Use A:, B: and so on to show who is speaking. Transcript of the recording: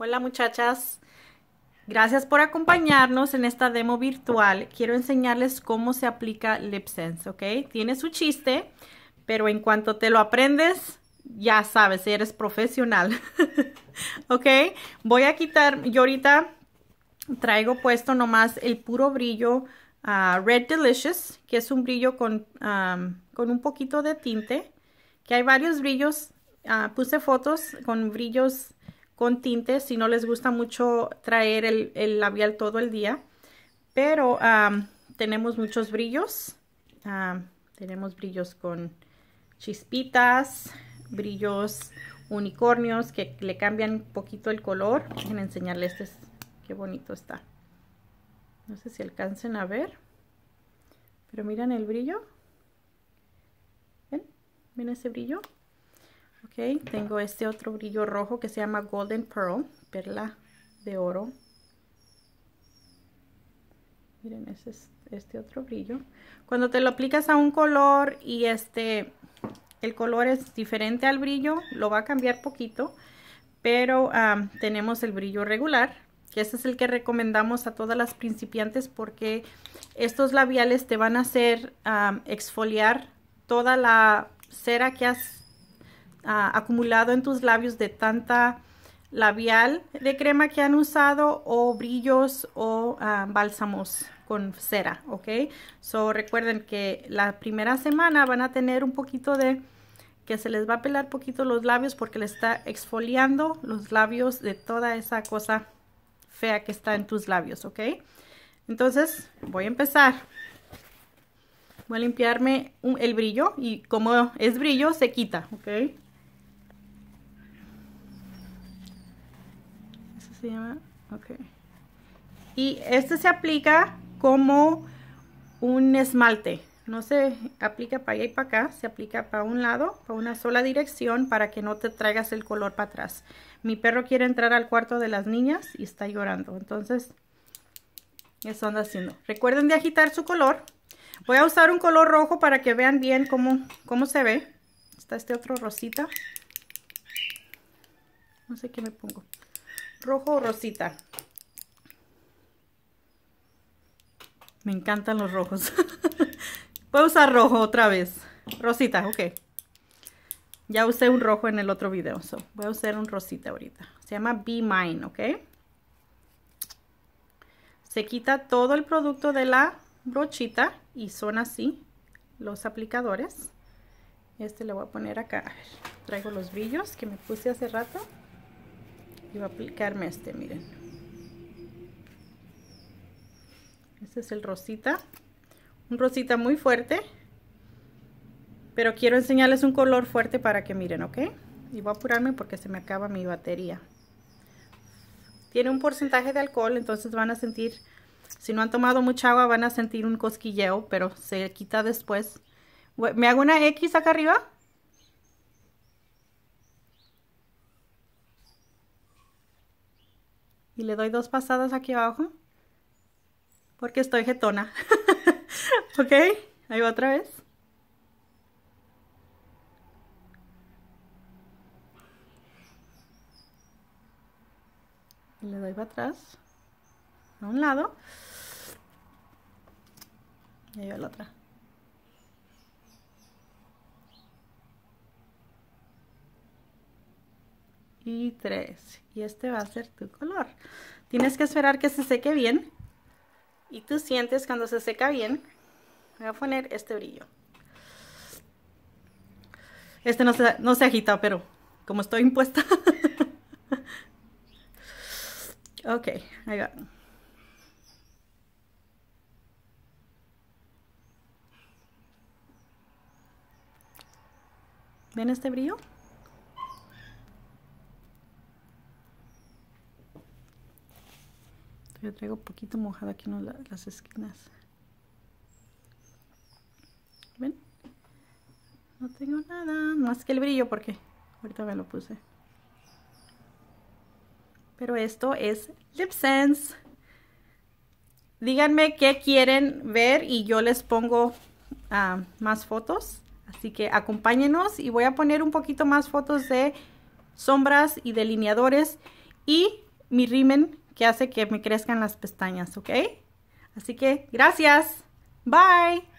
A: Hola muchachas, gracias por acompañarnos en esta demo virtual. Quiero enseñarles cómo se aplica LipSense, ¿ok? Tiene su chiste, pero en cuanto te lo aprendes, ya sabes, eres profesional, ¿ok? Voy a quitar, yo ahorita traigo puesto nomás el puro brillo ah, Red Delicious, que es un brillo con, con un poquito de tinte, que hay varios brillos, ah, puse fotos con brillos con tintes si no les gusta mucho traer el, labial todo el día. Pero tenemos muchos brillos. tenemos brillos con chispitas, brillos unicornios que le cambian un poquito el color. en enseñarles este, qué bonito está. No sé si alcancen a ver, pero miran el brillo. ¿Ven? ¿Ven ese brillo? Ok, tengo este otro brillo rojo que se llama Golden Pearl, perla de oro. Miren, ese es este otro brillo. Cuando te lo aplicas a un color y este el color es diferente al brillo, lo va a cambiar poquito, pero tenemos el brillo regular, que este es el que recomendamos a todas las principiantes porque estos labiales te van a hacer exfoliar toda la cera que has acumulado en tus labios de tanta labial de crema que han usado o brillos o ah, bálsamos con cera, ¿ok? So recuerden que la primera semana van a tener un poquito de que se les va a pelar poquito los labios porque le está exfoliando los labios de toda esa cosa fea que está en tus labios, ¿ok? Entonces voy a empezar. Voy a limpiarme el brillo y como es brillo se quita, ¿ok? se llama? Y este se aplica como un esmalte. No se aplica para allá y para acá, se aplica para un lado, para una sola dirección, para que no te traigas el color para atrás. Mi perro quiere entrar al cuarto de las niñas y está llorando. Entonces, eso anda haciendo. Recuerden de agitar su color. Voy a usar un color rojo para que vean bien cómo, cómo se ve. Está este otro rosita. No sé qué me pongo rojo o rosita. Me encantan los rojos. a usar rojo otra vez. Rosita, ok. Ya usé un rojo en el otro video. voy a usar un rosita ahorita. Se llama Be Mine, ok. Se quita todo el producto de la brochita y son así los aplicadores. Este le voy a poner acá. traigo los brillos que me puse hace rato y voy a aplicarme este, miren. Este es el rosita, un rosita muy fuerte, pero quiero enseñarles un color fuerte para que miren, ¿ok? Y voy a apurarme porque se me acaba mi batería. Tiene un porcentaje de alcohol, entonces van a sentir, si no han tomado mucha agua, van a sentir un cosquilleo, pero se quita después. Me hago una X acá arriba y le doy dos pasadas aquí abajo porque estoy jetona. ¿Ok? Ahí va otra vez. le doy para atrás a un lado y ahí va la otra y Y este va a ser tu color. Tienes que esperar que se seque bien. Y tú sientes cuando se seca bien, voy a poner este brillo. Este no se, no se agita, pero como estoy impuesta. ok, ¿Ven este brillo? Yo traigo un poquito mojada aquí en las esquinas. ¿Ven? No tengo nada, más que el brillo porque ahorita me lo puse. Pero esto es Lip Sense. Díganme qué quieren ver y yo les pongo ah, más fotos. Así que acompáñenos y voy a poner un poquito más fotos de sombras y delineadores y mi rimen que hace que me crezcan las pestañas, ¿ok? Así que gracias. Bye.